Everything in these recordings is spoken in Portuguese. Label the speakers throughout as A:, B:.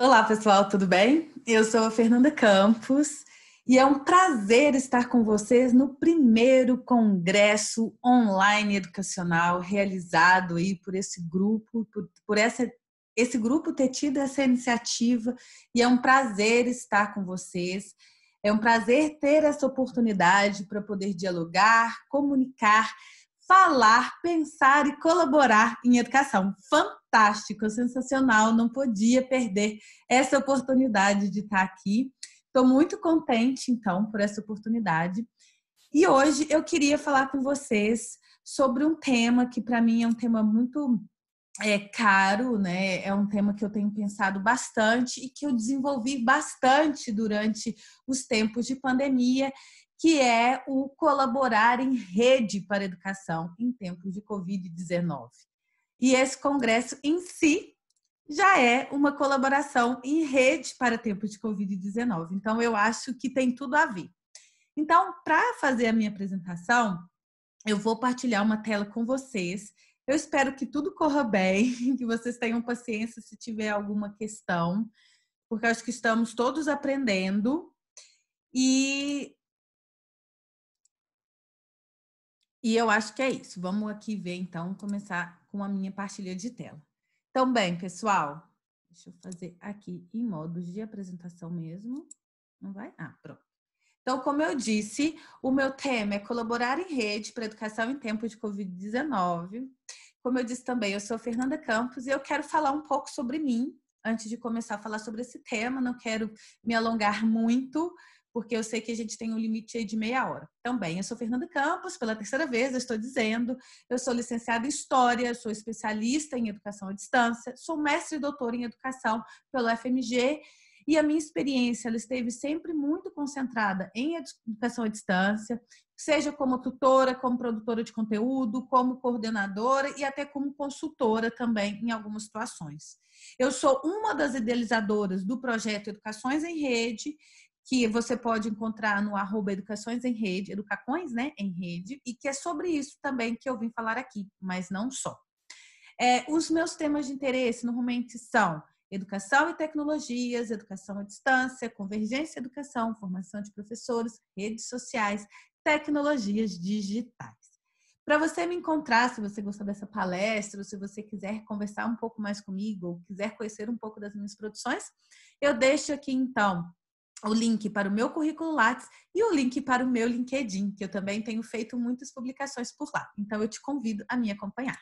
A: Olá, pessoal, tudo bem? Eu sou a Fernanda Campos e é um prazer estar com vocês no primeiro congresso online educacional realizado aí por esse grupo, por, por essa, esse grupo ter tido essa iniciativa e é um prazer estar com vocês. É um prazer ter essa oportunidade para poder dialogar, comunicar falar, pensar e colaborar em educação. Fantástico, sensacional, não podia perder essa oportunidade de estar aqui. Estou muito contente, então, por essa oportunidade. E hoje eu queria falar com vocês sobre um tema que, para mim, é um tema muito é caro, né? É um tema que eu tenho pensado bastante e que eu desenvolvi bastante durante os tempos de pandemia, que é o colaborar em rede para educação em tempos de COVID-19. E esse congresso em si já é uma colaboração em rede para tempos de Covid-19. Então, eu acho que tem tudo a ver. Então, para fazer a minha apresentação, eu vou partilhar uma tela com vocês eu espero que tudo corra bem, que vocês tenham paciência se tiver alguma questão, porque acho que estamos todos aprendendo. E E eu acho que é isso. Vamos aqui ver, então, começar com a minha partilha de tela. Então, bem, pessoal, deixa eu fazer aqui em modos de apresentação mesmo. Não vai? Ah, pronto. Então, como eu disse, o meu tema é colaborar em rede para educação em tempo de Covid-19. Como eu disse também, eu sou Fernanda Campos e eu quero falar um pouco sobre mim antes de começar a falar sobre esse tema. Não quero me alongar muito, porque eu sei que a gente tem um limite de meia hora. Também, então, eu sou Fernanda Campos, pela terceira vez eu estou dizendo. Eu sou licenciada em História, sou especialista em Educação à Distância, sou mestre e doutora em Educação pelo FMG e a minha experiência, ela esteve sempre muito concentrada em educação à distância, seja como tutora, como produtora de conteúdo, como coordenadora e até como consultora também em algumas situações. Eu sou uma das idealizadoras do projeto Educações em Rede, que você pode encontrar no arroba Educações em Rede, Educações né, em Rede, e que é sobre isso também que eu vim falar aqui, mas não só. É, os meus temas de interesse normalmente são Educação e tecnologias, educação à distância, convergência educação, formação de professores, redes sociais, tecnologias digitais. Para você me encontrar, se você gostou dessa palestra, ou se você quiser conversar um pouco mais comigo, ou quiser conhecer um pouco das minhas produções, eu deixo aqui então o link para o meu currículo Lattes e o link para o meu LinkedIn, que eu também tenho feito muitas publicações por lá. Então eu te convido a me acompanhar.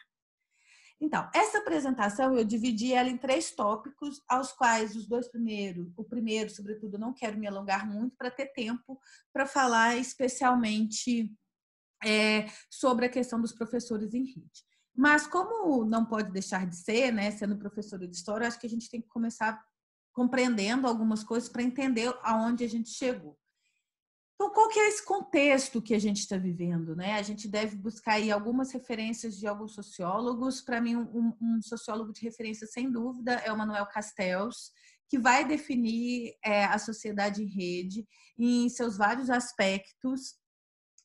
A: Então, essa apresentação eu dividi ela em três tópicos, aos quais os dois primeiros, o primeiro, sobretudo, não quero me alongar muito para ter tempo para falar especialmente é, sobre a questão dos professores em rede. Mas como não pode deixar de ser, né, sendo professora de história, acho que a gente tem que começar compreendendo algumas coisas para entender aonde a gente chegou. Então, qual que é esse contexto que a gente está vivendo? Né? A gente deve buscar aí algumas referências de alguns sociólogos. Para mim, um, um, sociólogo de referência, sem dúvida, é o Manuel Castells, que vai definir é, a sociedade em rede em seus vários aspectos,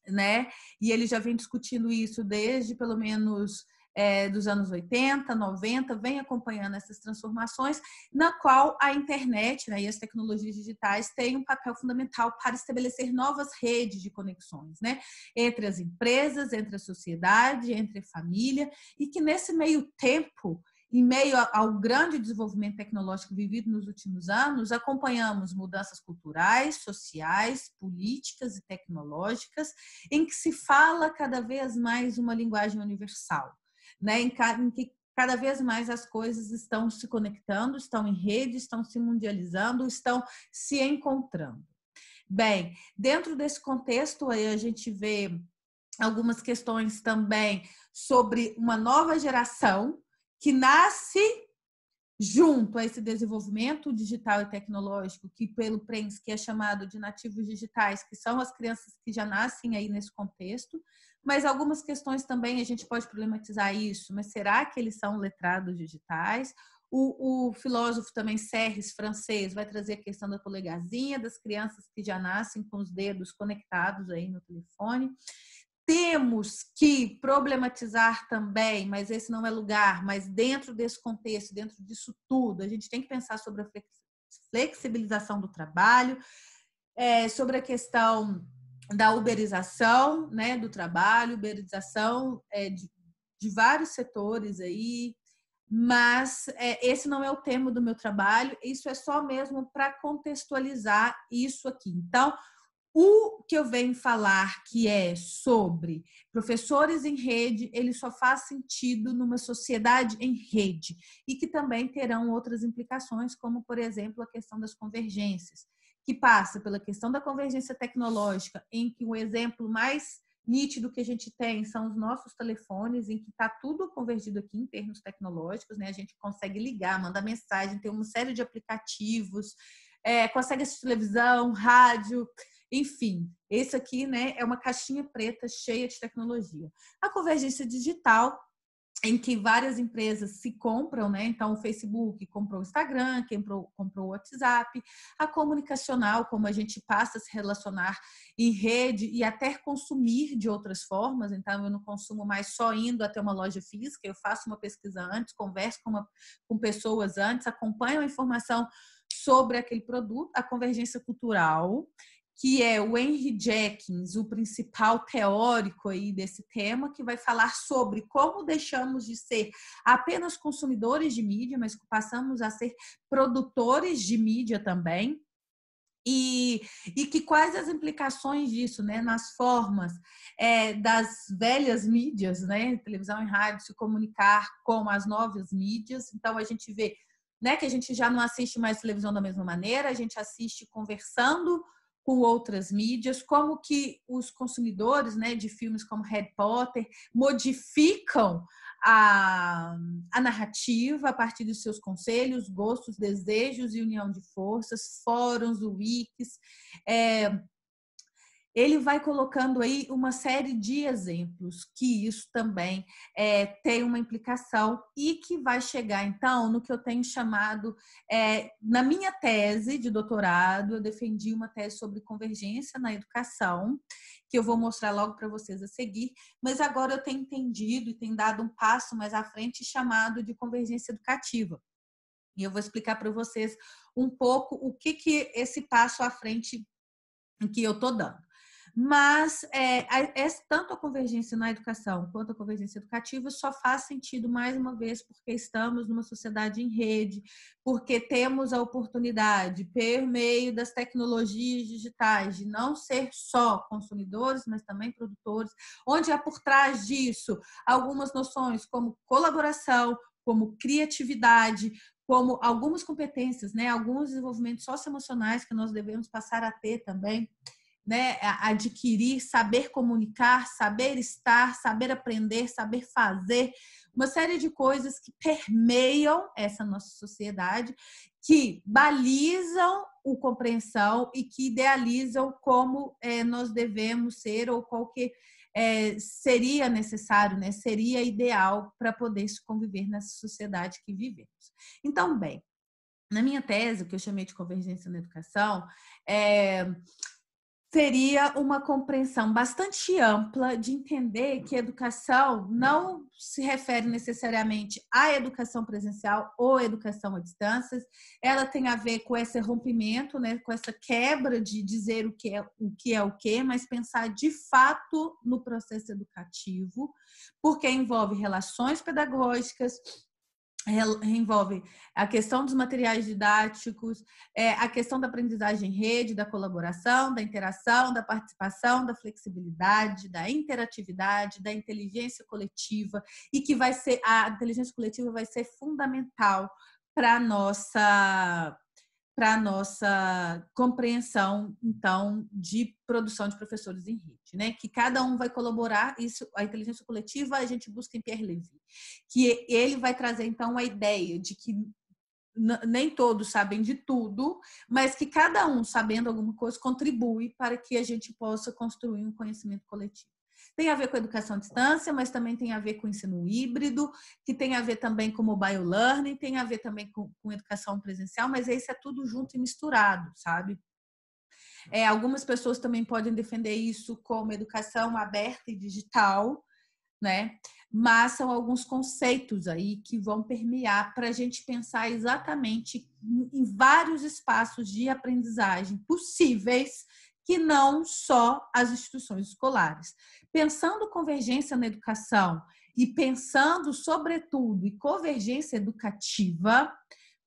A: né? E ele já vem discutindo isso desde, pelo menos, é, dos anos 80, 90, vem acompanhando essas transformações, na qual a internet né, e as tecnologias digitais têm um papel fundamental para estabelecer novas redes de conexões, né, entre as empresas, entre a sociedade, entre a família, e que nesse meio tempo em meio ao grande desenvolvimento tecnológico vivido nos últimos anos, acompanhamos mudanças culturais, sociais, políticas e tecnológicas, em que se fala cada vez mais uma linguagem universal né? Em, ca, em que cada vez mais as coisas estão se conectando, estão em rede, estão se mundializando, estão se encontrando. Bem, dentro desse contexto aí a gente vê algumas questões também sobre uma nova geração que nasce junto a esse desenvolvimento digital e tecnológico, que pelo PRENS, que é chamado de nativos digitais, que são as crianças que já nascem aí nesse contexto, mas algumas questões também a gente pode problematizar isso. Mas será que eles são letrados digitais? O, o filósofo também Serres, francês, vai trazer a questão da polegazinha, das crianças que já nascem com os dedos conectados aí no telefone. Temos que problematizar também, mas esse não é lugar, mas dentro desse contexto, dentro disso tudo, a gente tem que pensar sobre a flexibilização do trabalho, é, sobre a questão da uberização né, do trabalho, uberização é, de, de, vários setores aí, mas é, esse não é o tema do meu trabalho, isso é só mesmo para contextualizar isso aqui. Então, o que eu venho falar, que é sobre professores em rede, ele só faz sentido numa sociedade em rede e que também terão outras implicações, como, por exemplo, a questão das convergências que passa pela questão da convergência tecnológica, em que o um exemplo mais nítido que a gente tem são os nossos telefones, em que está tudo convergido aqui em termos tecnológicos, né? A gente consegue ligar, mandar mensagem, tem uma série de aplicativos, é, consegue assistir televisão, rádio, enfim, esse aqui né, é uma caixinha preta cheia de tecnologia. A convergência digital em que várias empresas se compram, né? Então, o Facebook comprou o Instagram, comprou, comprou o WhatsApp, a comunicacional, como a gente passa a se relacionar em rede e até consumir de outras formas. Então, eu não consumo mais só indo até uma loja física, eu faço uma pesquisa antes, converso com, uma, com pessoas antes, acompanho a informação sobre aquele produto, a convergência cultural que é o Henry Jackins, o principal teórico aí desse tema, que vai falar sobre como deixamos de ser apenas consumidores de mídia, mas passamos a ser produtores de mídia também. E, e que quais as implicações disso, né, nas formas é, das velhas mídias, né, televisão e rádio se comunicar com as novas mídias. Então a gente vê, né, que a gente já não assiste mais televisão da mesma maneira, a gente assiste conversando com outras mídias, como que os consumidores né, de filmes como Harry Potter modificam a, a narrativa a partir dos seus conselhos, gostos, desejos e união de forças, fóruns, wikis, é, ele vai colocando aí uma série de exemplos que isso também é, tem uma implicação e que vai chegar então no que eu tenho chamado é, na minha tese de doutorado eu defendi uma tese sobre convergência na educação que eu vou mostrar logo para vocês a seguir mas agora eu tenho entendido e tenho dado um passo mais à frente chamado de convergência educativa e eu vou explicar para vocês um pouco o que que esse passo à frente que eu tô dando mas é, é, tanto a convergência na educação quanto a convergência educativa só faz sentido, mais uma vez, porque estamos numa sociedade em rede, porque temos a oportunidade, por meio das tecnologias digitais, de não ser só consumidores, mas também produtores, onde há por trás disso algumas noções como colaboração, como criatividade, como algumas competências, né? alguns desenvolvimentos socioemocionais que nós devemos passar a ter também né, adquirir, saber comunicar, saber estar, saber aprender, saber fazer, uma série de coisas que permeiam essa nossa sociedade, que balizam o compreensão e que idealizam como é, nós devemos ser ou qual que é, seria necessário, né, seria ideal para poder se conviver nessa sociedade que vivemos. Então, bem, na minha tese, que eu chamei de convergência na educação, é, seria uma compreensão bastante ampla de entender que educação não se refere necessariamente à educação presencial ou educação à distância, ela tem a ver com esse rompimento, né, com essa quebra de dizer o que é o que é o que, mas pensar de fato no processo educativo, porque envolve relações pedagógicas, envolve a questão dos materiais didáticos, é, a questão da aprendizagem em rede, da colaboração, da interação, da participação, da flexibilidade, da interatividade, da inteligência coletiva e que vai ser a inteligência coletiva vai ser fundamental para nossa para nossa compreensão então de produção de professores em rede né? Que cada um vai colaborar, isso, a inteligência coletiva a gente busca em Pierre Levy, que ele vai trazer então a ideia de que nem todos sabem de tudo, mas que cada um, sabendo alguma coisa, contribui para que a gente possa construir um conhecimento coletivo. Tem a ver com a educação à distância, mas também tem a ver com o ensino híbrido, que tem a ver também com mobile learning, tem a ver também com, com educação presencial, mas isso é tudo junto e misturado, sabe? É, algumas pessoas também podem defender isso como educação aberta e digital, né? Mas são alguns conceitos aí que vão permear para a gente pensar exatamente em vários espaços de aprendizagem possíveis que não só as instituições escolares. Pensando convergência na educação e pensando, sobretudo, em convergência educativa,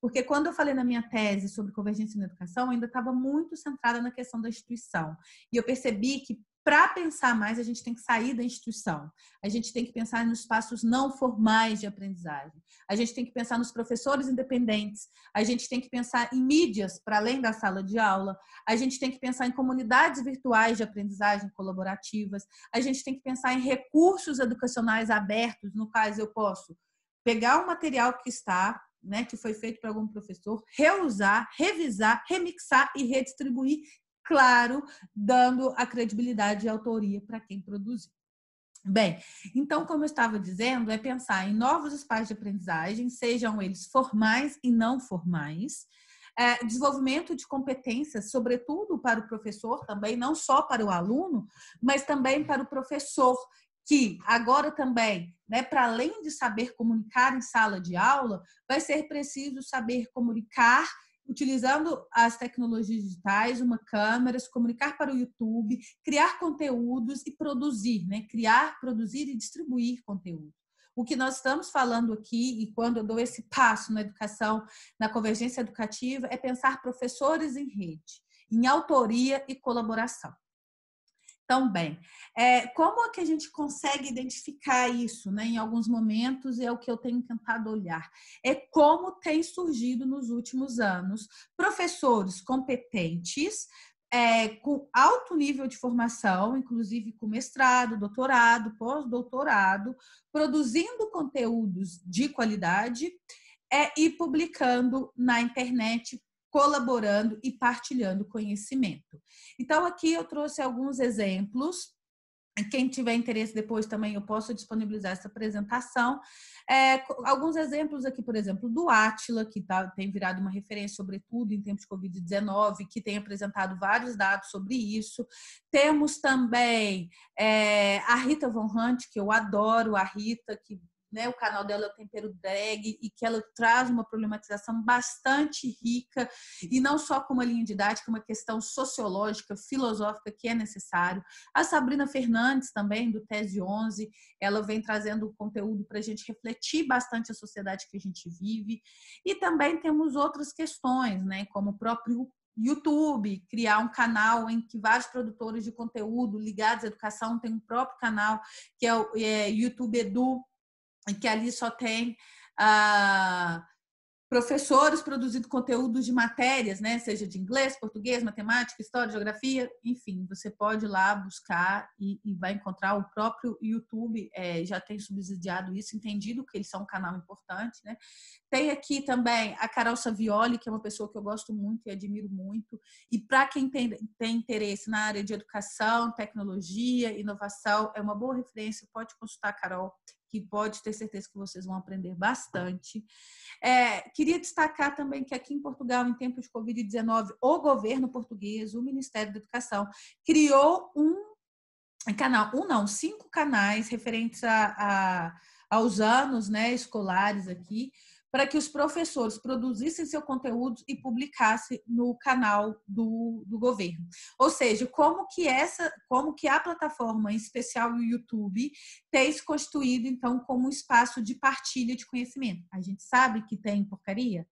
A: porque quando eu falei na minha tese sobre convergência na educação, eu ainda estava muito centrada na questão da instituição. E eu percebi que para pensar mais, a gente tem que sair da instituição. A gente tem que pensar nos espaços não formais de aprendizagem. A gente tem que pensar nos professores independentes. A gente tem que pensar em mídias para além da sala de aula. A gente tem que pensar em comunidades virtuais de aprendizagem colaborativas. A gente tem que pensar em recursos educacionais abertos, no caso eu posso pegar o material que está né, que foi feito para algum professor, reusar, revisar, remixar e redistribuir, claro, dando a credibilidade e autoria para quem produziu. Bem, então, como eu estava dizendo, é pensar em novos espaços de aprendizagem, sejam eles formais e não formais, é, desenvolvimento de competências, sobretudo para o professor também, não só para o aluno, mas também para o professor, que agora também, né, para além de saber comunicar em sala de aula, vai ser preciso saber comunicar utilizando as tecnologias digitais, uma câmera, se comunicar para o YouTube, criar conteúdos e produzir, né? Criar, produzir e distribuir conteúdo. O que nós estamos falando aqui, e quando eu dou esse passo na educação, na convergência educativa, é pensar professores em rede, em autoria e colaboração também. É, como é que a gente consegue identificar isso? Né? Em alguns momentos é o que eu tenho tentado olhar. É como tem surgido nos últimos anos professores competentes. É, com alto nível de formação, inclusive com mestrado, doutorado, pós-doutorado, produzindo conteúdos de qualidade é, e publicando na internet colaborando e partilhando conhecimento. Então, aqui eu trouxe alguns exemplos quem tiver interesse depois também eu posso disponibilizar essa apresentação. É, alguns exemplos aqui, por exemplo, do Átila que tá, tem virado uma referência, sobretudo em tempos de Covid-19, que tem apresentado vários dados sobre isso. Temos também é, a Rita Von Hunt, que eu adoro, a Rita, que né? O canal dela é o Tempero Drag e que ela traz uma problematização bastante rica e não só com uma linha didática, uma questão sociológica, filosófica que é necessário. A Sabrina Fernandes também do Tese 11, ela vem trazendo conteúdo para a gente refletir bastante a sociedade que a gente vive e também temos outras questões, né? Como o próprio YouTube, criar um canal em que vários produtores de conteúdo ligados à educação têm um próprio canal, que é o é, YouTube Edu, que ali só tem ah, professores produzindo conteúdos de matérias, né? Seja de inglês, português, matemática, história, geografia, enfim, você pode ir lá buscar e, e vai encontrar o próprio YouTube é, já tem subsidiado isso, entendido que eles são um canal importante, né? Tem aqui também a Carol Savioli, que é uma pessoa que eu gosto muito e admiro muito. E para quem tem, tem interesse na área de educação, tecnologia, inovação, é uma boa referência, pode consultar a Carol que pode ter certeza que vocês vão aprender bastante. É, queria destacar também que aqui em Portugal, em tempo de Covid-19, o governo português, o Ministério da Educação, criou um canal, um não, cinco canais referentes a, a aos anos né, escolares aqui, para que os professores produzissem seu conteúdo e publicassem no canal do, do governo. Ou seja, como que essa, como que a plataforma, em especial o YouTube, tem se constituído então como um espaço de partilha de conhecimento. A gente sabe que tem porcaria,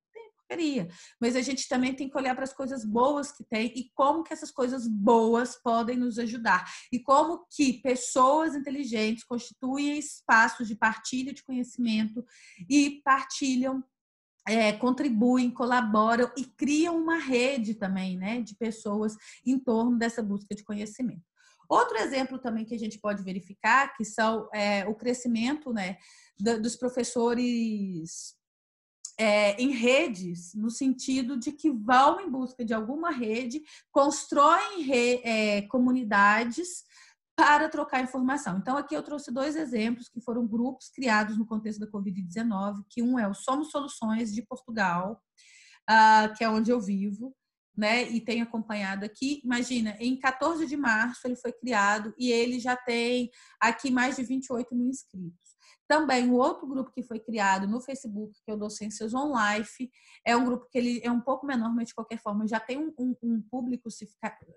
A: mas a gente também tem que olhar para as coisas boas que tem e como que essas coisas boas podem nos ajudar. E como que pessoas inteligentes constituem espaços de partilha de conhecimento e partilham é, contribuem, colaboram e criam uma rede também, né, de pessoas em torno dessa busca de conhecimento. Outro exemplo também que a gente pode verificar que são é, o crescimento, né, dos professores é, em redes, no sentido de que vão em busca de alguma rede, constroem re, é, comunidades para trocar informação. Então, aqui eu trouxe dois exemplos que foram grupos criados no contexto da Covid-19, que um é o Somos Soluções de Portugal, uh, que é onde eu vivo, né? E tenho acompanhado aqui. Imagina, em 14 de março ele foi criado e ele já tem aqui mais de 28 mil inscritos. Também o outro grupo que foi criado no Facebook, que é o Docências Online, é um grupo que ele é um pouco menor, mas de qualquer forma já tem um, um, um público,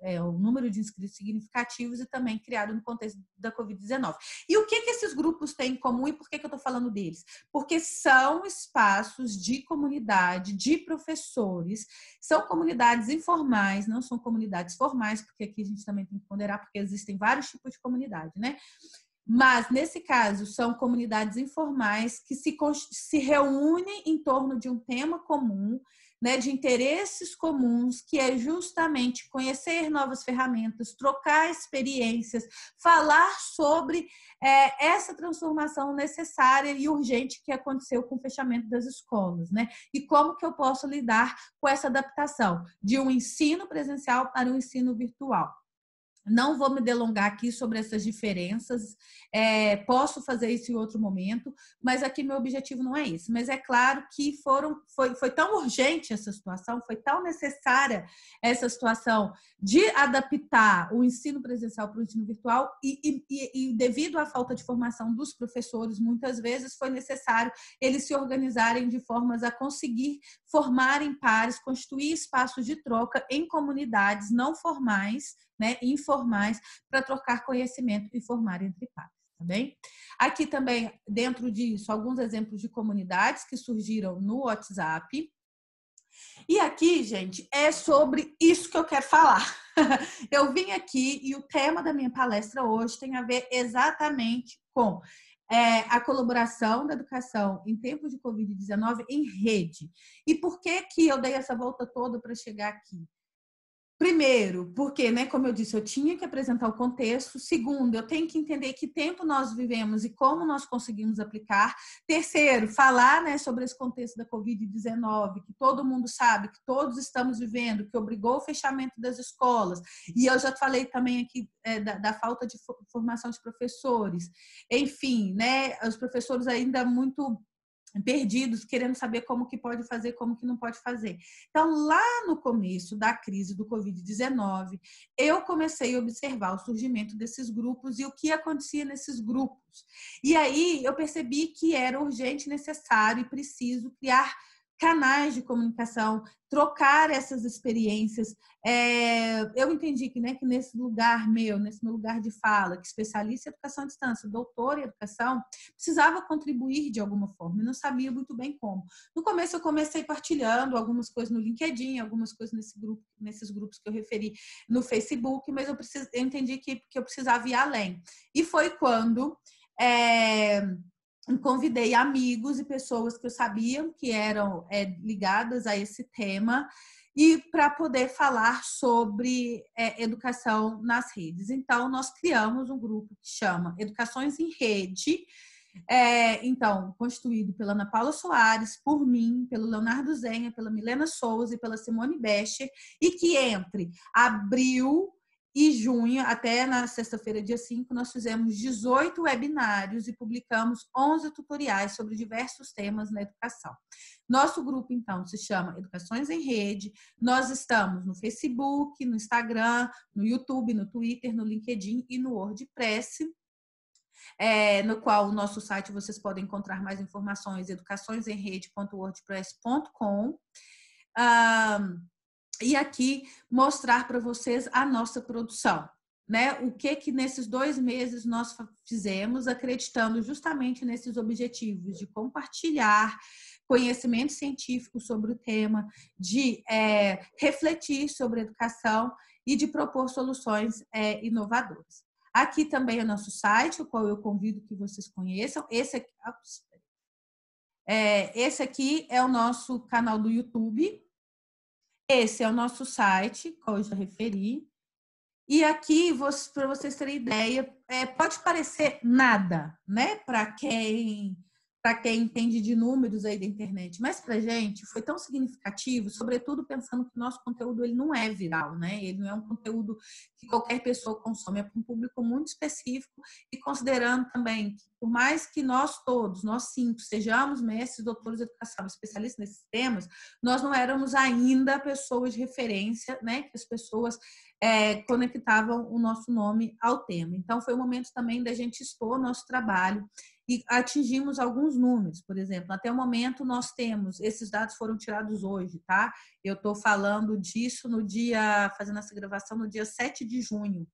A: é, um número de inscritos significativos e também criado no contexto da Covid-19. E o que, que esses grupos têm em comum e por que, que eu estou falando deles? Porque são espaços de comunidade, de professores, são comunidades informais, não são comunidades formais, porque aqui a gente também tem que ponderar, porque existem vários tipos de comunidade, né? Mas, nesse caso, são comunidades informais que se, se reúnem em torno de um tema comum, né, de interesses comuns, que é justamente conhecer novas ferramentas, trocar experiências, falar sobre é, essa transformação necessária e urgente que aconteceu com o fechamento das escolas, né? E como que eu posso lidar com essa adaptação de um ensino presencial para um ensino virtual. Não vou me delongar aqui sobre essas diferenças, é, posso fazer isso em outro momento, mas aqui meu objetivo não é isso. Mas é claro que foram, foi, foi tão urgente essa situação, foi tão necessária essa situação de adaptar o ensino presencial para o ensino virtual, e, e, e devido à falta de formação dos professores, muitas vezes foi necessário eles se organizarem de formas a conseguir formar em pares, constituir espaços de troca em comunidades não formais né, informais para trocar conhecimento e formar entre pares. Tá bem? Aqui também, dentro disso, alguns exemplos de comunidades que surgiram no WhatsApp. E aqui, gente, é sobre isso que eu quero falar. eu vim aqui e o tema da minha palestra hoje tem a ver exatamente com é, a colaboração da educação em tempos de Covid-19 em rede. E por que que eu dei essa volta toda para chegar aqui? Primeiro, porque, né, como eu disse, eu tinha que apresentar o contexto. Segundo, eu tenho que entender que tempo nós vivemos e como nós conseguimos aplicar. Terceiro, falar né, sobre esse contexto da Covid-19, que todo mundo sabe, que todos estamos vivendo, que obrigou o fechamento das escolas. E eu já falei também aqui é, da, da, falta de formação de professores. Enfim, né, os professores ainda muito perdidos, querendo saber como que pode fazer, como que não pode fazer. Então, lá no começo da crise do Covid-19, eu comecei a observar o surgimento desses grupos e o que acontecia nesses grupos. E aí eu percebi que era urgente, necessário e preciso criar canais de comunicação, trocar essas experiências. É, eu entendi que, né, que nesse lugar meu, nesse meu lugar de fala, que especialista em educação à distância, doutor em educação, precisava contribuir de alguma forma, e não sabia muito bem como. No começo eu comecei partilhando algumas coisas no LinkedIn, algumas coisas nesse grupo, nesses grupos que eu referi no Facebook, mas eu, precis, eu entendi que, que eu precisava ir além. E foi quando... É, convidei amigos e pessoas que eu sabia que eram é, ligadas a esse tema e para poder falar sobre é, educação nas redes. Então, nós criamos um grupo que chama Educações em Rede, é, então, constituído pela Ana Paula Soares, por mim, pelo Leonardo Zenha, pela Milena Souza e pela Simone Becher, e que entre abril e junho, até na sexta-feira, dia 5, nós fizemos 18 webinários e publicamos 11 tutoriais sobre diversos temas na educação. Nosso grupo, então, se chama Educações em Rede. Nós estamos no Facebook, no Instagram, no YouTube, no Twitter, no LinkedIn e no WordPress. É, no qual o nosso site vocês podem encontrar mais informações, educaçõesemrede.wordpress.com e aqui mostrar para vocês a nossa produção. Né? O que que nesses dois meses nós fizemos, acreditando justamente nesses objetivos de compartilhar conhecimento científico sobre o tema, de é, refletir sobre educação e de propor soluções é, inovadoras. Aqui também é o nosso site, o qual eu convido que vocês conheçam. Esse aqui, é, esse aqui é o nosso canal do YouTube, esse é o nosso site, qual eu já referi. E aqui, para vocês terem ideia, é, pode parecer nada, né? Para quem para quem entende de números aí da internet, mas para gente foi tão significativo, sobretudo pensando que nosso conteúdo ele não é viral, né? Ele não é um conteúdo que qualquer pessoa consome, é para um público muito específico e considerando também que por mais que nós todos, nós cinco, sejamos mestres, doutores de educação, especialistas nesses temas, nós não éramos ainda pessoas de referência, né? Que as pessoas é, conectavam o nosso nome ao tema. Então foi um momento também da gente expor nosso trabalho e atingimos alguns números, por exemplo, até o momento nós temos, esses dados foram tirados hoje, tá? Eu estou falando disso no dia, fazendo essa gravação no dia 7 de junho,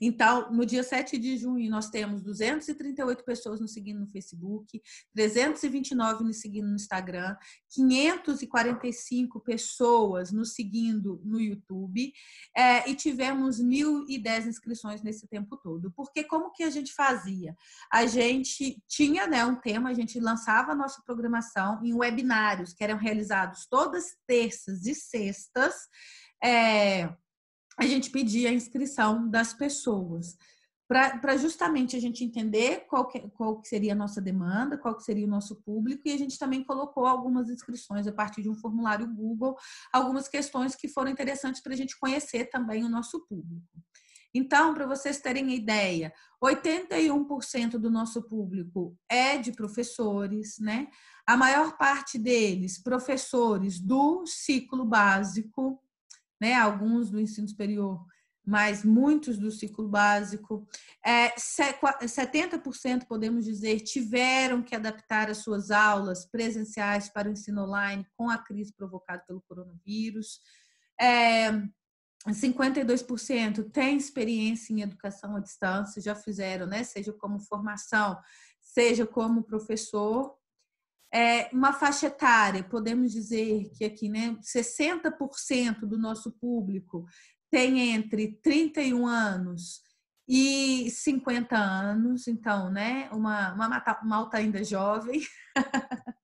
A: então, no dia 7 de junho, nós temos 238 pessoas nos seguindo no Facebook, 329 nos seguindo no Instagram, 545 pessoas nos seguindo no YouTube é, e tivemos 1.010 inscrições nesse tempo todo. Porque como que a gente fazia? A gente tinha né, um tema, a gente lançava a nossa programação em webinários que eram realizados todas terças e sextas. É, a gente pediu a inscrição das pessoas para justamente a gente entender qual que, qual que seria a nossa demanda, qual que seria o nosso público, e a gente também colocou algumas inscrições a partir de um formulário Google, algumas questões que foram interessantes para a gente conhecer também o nosso público. Então, para vocês terem ideia, 81% do nosso público é de professores, né? A maior parte deles, professores do ciclo básico, né? Alguns do ensino superior, mas muitos do ciclo básico. É, 70% podemos dizer tiveram que adaptar as suas aulas presenciais para o ensino online com a crise provocada pelo coronavírus. É, 52% têm experiência em educação à distância, já fizeram, né? Seja como formação, seja como professor, é, uma faixa etária, podemos dizer que aqui, né, 60% do nosso público tem entre 31 anos e 50 anos, então, né, uma, uma malta ainda jovem,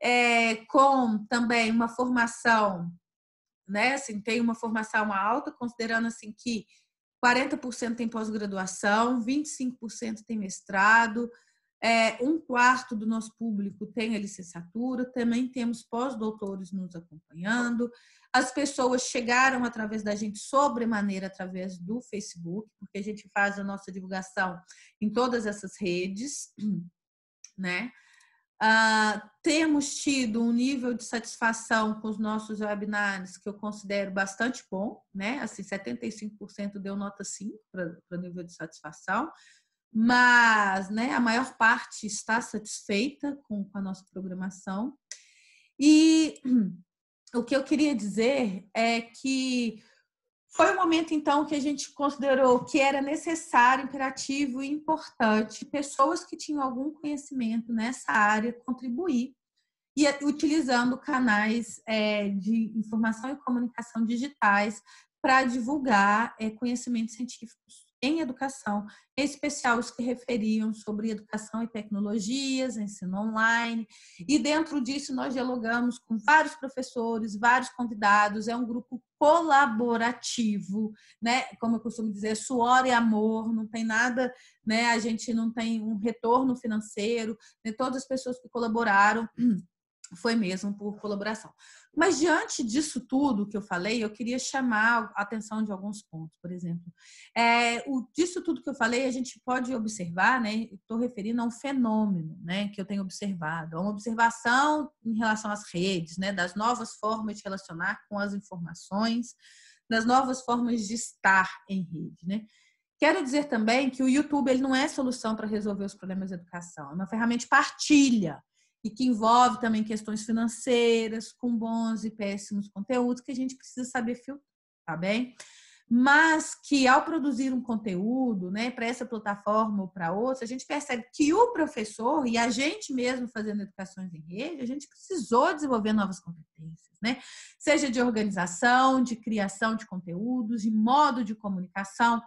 A: é, com também uma formação, né, assim, tem uma formação alta, considerando, assim, que 40% tem pós-graduação, 25% tem mestrado, é, um quarto do nosso público tem a licenciatura, também temos pós-doutores nos acompanhando. As pessoas chegaram através da gente, sobremaneira através do Facebook, porque a gente faz a nossa divulgação em todas essas redes, né? Ah, temos tido um nível de satisfação com os nossos webinars que eu considero bastante bom, né? Assim, 75% deu nota 5 para o nível de satisfação mas né, a maior parte está satisfeita com, a nossa programação. E o que eu queria dizer é que foi o um momento, então, que a gente considerou que era necessário, imperativo e importante pessoas que tinham algum conhecimento nessa área contribuir e eh, utilizando canais é, de informação e comunicação digitais para divulgar é, conhecimentos científicos em educação, em especial os que referiam sobre educação e tecnologias, ensino online. E dentro disso nós dialogamos com vários professores, vários convidados, é um grupo colaborativo, né? Como eu costumo dizer, suor e amor, não tem nada, né? A gente não tem um retorno financeiro, né? todas as pessoas que colaboraram foi mesmo por colaboração. Mas diante disso tudo que eu falei, eu queria chamar a atenção de alguns pontos, por exemplo. É, o, disso tudo que eu falei, a gente pode observar, né? Estou referindo a um fenômeno né, que eu tenho observado, a é uma observação em relação às redes, né, das novas formas de relacionar com as informações, das novas formas de estar em rede. Né? Quero dizer também que o YouTube ele não é solução para resolver os problemas de educação, é uma ferramenta de partilha e que envolve também questões financeiras, com bons e péssimos conteúdos que a gente precisa saber filtrar, tá bem? Mas que ao produzir um conteúdo, né, para essa plataforma ou para outra, a gente percebe que o professor e a gente mesmo fazendo educações em rede, a gente precisou desenvolver novas competências, né? Seja de organização, de criação de conteúdos, de modo de comunicação,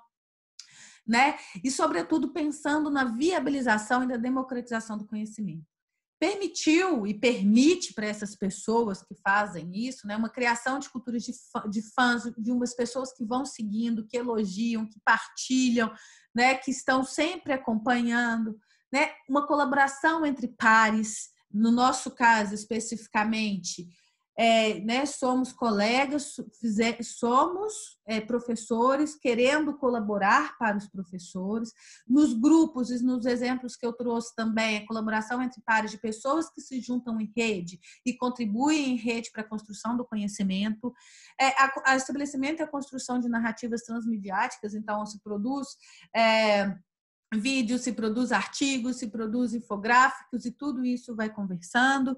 A: né? E, sobretudo, pensando na viabilização e na democratização do conhecimento permitiu e permite para essas pessoas que fazem isso, né, uma criação de culturas de, de fãs, de umas pessoas que vão seguindo, que elogiam, que partilham, né, que estão sempre acompanhando, né, uma colaboração entre pares, no nosso caso especificamente, é, né, somos colegas, somos é, professores, querendo colaborar para os professores. Nos grupos e nos exemplos que eu trouxe também, a colaboração entre pares de pessoas que se juntam em rede e contribuem em rede para a construção do conhecimento. É, a, a estabelecimento e a construção de narrativas transmediáticas, então, se produz. É, vídeos, se produz artigos, se produz infográficos e tudo isso vai conversando.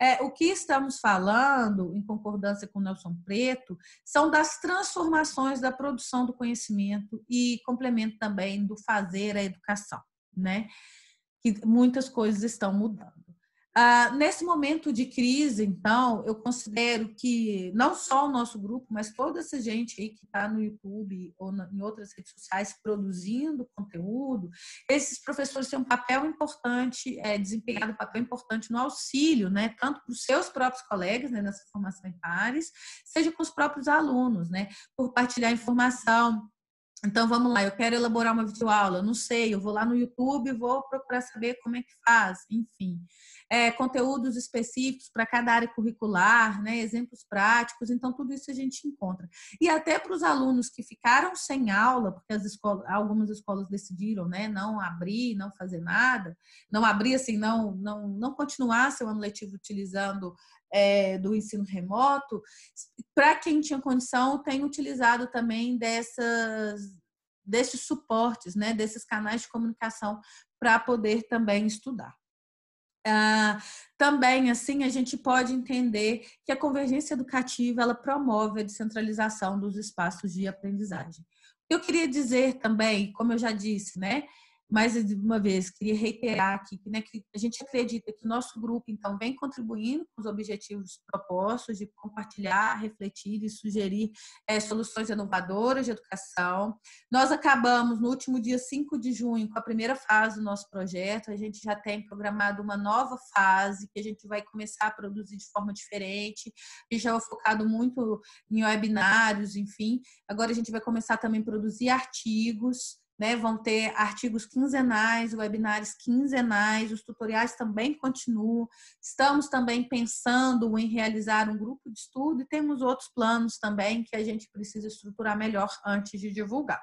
A: É, o que estamos falando, em concordância com Nelson Preto, são das transformações da produção do conhecimento e complemento também do fazer a educação, né? Que muitas coisas estão mudando. Ah, nesse momento de crise, então, eu considero que não só o nosso grupo, mas toda essa gente aí que está no YouTube ou na, em outras redes sociais produzindo conteúdo, esses professores têm um papel importante, é, desempenhado um papel importante no auxílio, né? Tanto para os seus próprios colegas né, nessa formação em pares, seja com os próprios alunos, né? Por partilhar informação, então vamos lá, eu quero elaborar uma videoaula, não sei, eu vou lá no YouTube, vou procurar saber como é que faz, enfim. É, conteúdos específicos para cada área curricular, né? exemplos práticos, então tudo isso a gente encontra. E até para os alunos que ficaram sem aula, porque as escolas, algumas escolas decidiram né, não abrir, não fazer nada, não abrir assim, não, não, não continuar seu ano letivo utilizando é, do ensino remoto, para quem tinha condição, tem utilizado também dessas, desses suportes, né, desses canais de comunicação para poder também estudar. Ah, também, assim, a gente pode entender que a convergência educativa ela promove a descentralização dos espaços de aprendizagem. Eu queria dizer também, como eu já disse, né, mais uma vez, queria reiterar aqui né, que a gente acredita que o nosso grupo, então, vem contribuindo com os objetivos propostos de compartilhar, refletir e sugerir é, soluções inovadoras de educação. Nós acabamos no último dia 5 de junho com a primeira fase do nosso projeto. A gente já tem programado uma nova fase que a gente vai começar a produzir de forma diferente. A gente já é focado muito em webinários, enfim. Agora a gente vai começar também a produzir artigos né? Vão ter artigos quinzenais, webinários quinzenais, os tutoriais também continuam. Estamos também pensando em realizar um grupo de estudo e temos outros planos também que a gente precisa estruturar melhor antes de divulgar.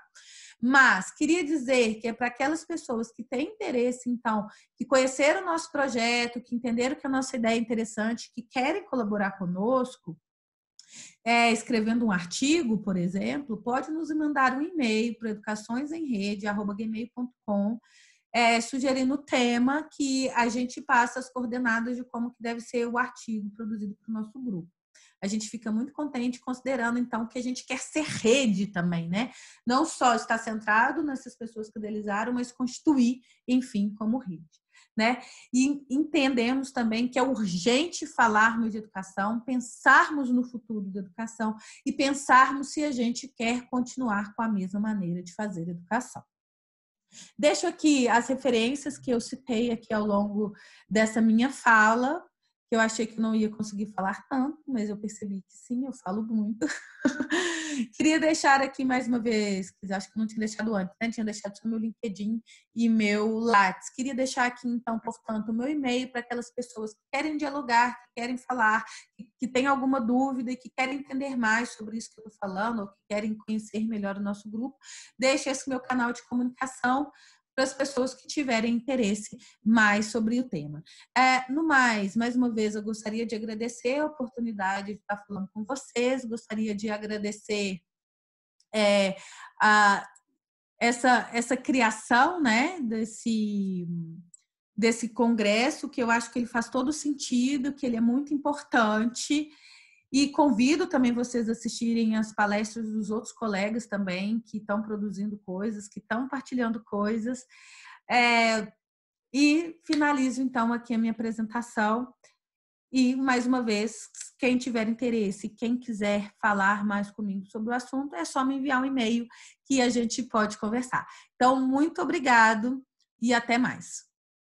A: Mas queria dizer que é para aquelas pessoas que têm interesse, então, que conheceram o nosso projeto, que entenderam que a nossa ideia é interessante, que querem colaborar conosco, é, escrevendo um artigo, por exemplo, pode nos mandar um e-mail para educaçõesemrede.gmail.com é, sugerindo o tema que a gente passa as coordenadas de como que deve ser o artigo produzido para o nosso grupo. A gente fica muito contente considerando, então, que a gente quer ser rede também, né? Não só estar centrado nessas pessoas que idealizaram, mas constituir, enfim, como rede né? E entendemos também que é urgente falarmos de educação, pensarmos no futuro da educação e pensarmos se a gente quer continuar com a mesma maneira de fazer educação. Deixo aqui as referências que eu citei aqui ao longo dessa minha fala eu achei que não ia conseguir falar tanto, mas eu percebi que sim, eu falo muito. Queria deixar aqui mais uma vez, acho que não tinha deixado antes, né? Tinha deixado só meu LinkedIn e meu Lattes. Queria deixar aqui, então, portanto, o meu e-mail para aquelas pessoas que querem dialogar, que querem falar, que, que têm alguma dúvida e que querem entender mais sobre isso que eu estou falando, ou que querem conhecer melhor o nosso grupo. Deixe esse meu canal de comunicação para as pessoas que tiverem interesse mais sobre o tema. É, no mais, mais uma vez, eu gostaria de agradecer a oportunidade de estar falando com vocês, gostaria de agradecer é, a, essa, essa criação né, desse, desse congresso, que eu acho que ele faz todo sentido, que ele é muito importante. E convido também vocês a assistirem as palestras dos outros colegas também, que estão produzindo coisas, que estão partilhando coisas. É, e finalizo então aqui a minha apresentação. E, mais uma vez, quem tiver interesse, quem quiser falar mais comigo sobre o assunto, é só me enviar um e-mail que a gente pode conversar. Então, muito obrigado e até mais.